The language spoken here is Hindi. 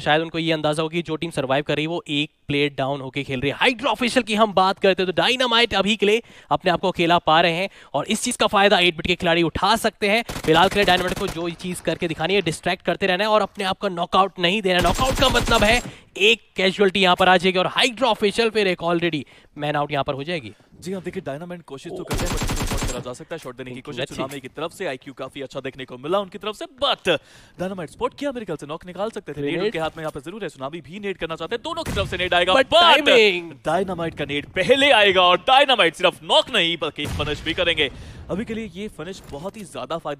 शायद उनको ये अंदाजा होगी जो टीम सर्वाइव कर रही है वो एक प्लेट डाउन होकर खेल रही है हाइड्रो ऑफिशियल की हम बात करते हैं तो डायनामाइट अभी के लिए अपने आप को खेला पा रहे हैं और इस चीज़ का फायदा एट बिट के खिलाड़ी उठा सकते हैं फिलहाल के लिए डायनामाइट को जो चीज़ करके दिखानी है डिस्ट्रैक्ट करते रहना है और अपने आप का नॉकआउट नहीं देना नॉकआउट का मतलब है एक कैजुअलिटी यहाँ पर आ जाएगी और हाइड्रो ऑफिशियल फिर एक ऑलरेडी मैन आउट यहाँ पर हो जाएगी जी हाँ देखिए डायनामाइट कोशिश तो करते हैं बट करा जा सकता है शॉट देने की कोशिश सुनामी की तरफ से आईक्यू काफी अच्छा देखने को मिला उनकी तरफ से बट डायनामाइट स्पॉट किया मेरे ख्याल से नॉक निकाल सकते थे नेड के हाथ में यहाँ पे जरूर है सुनामी भी नेड करना चाहते हैं दोनों की तरफ से नेड आएगा बट डायनामाइट का नेड पहले आएगा और डायनामाइट सिर्फ नॉक नहीं बल्कि फनिश भी करेंगे अभी के लिए ये फनिश बहुत ही ज्यादा फायदा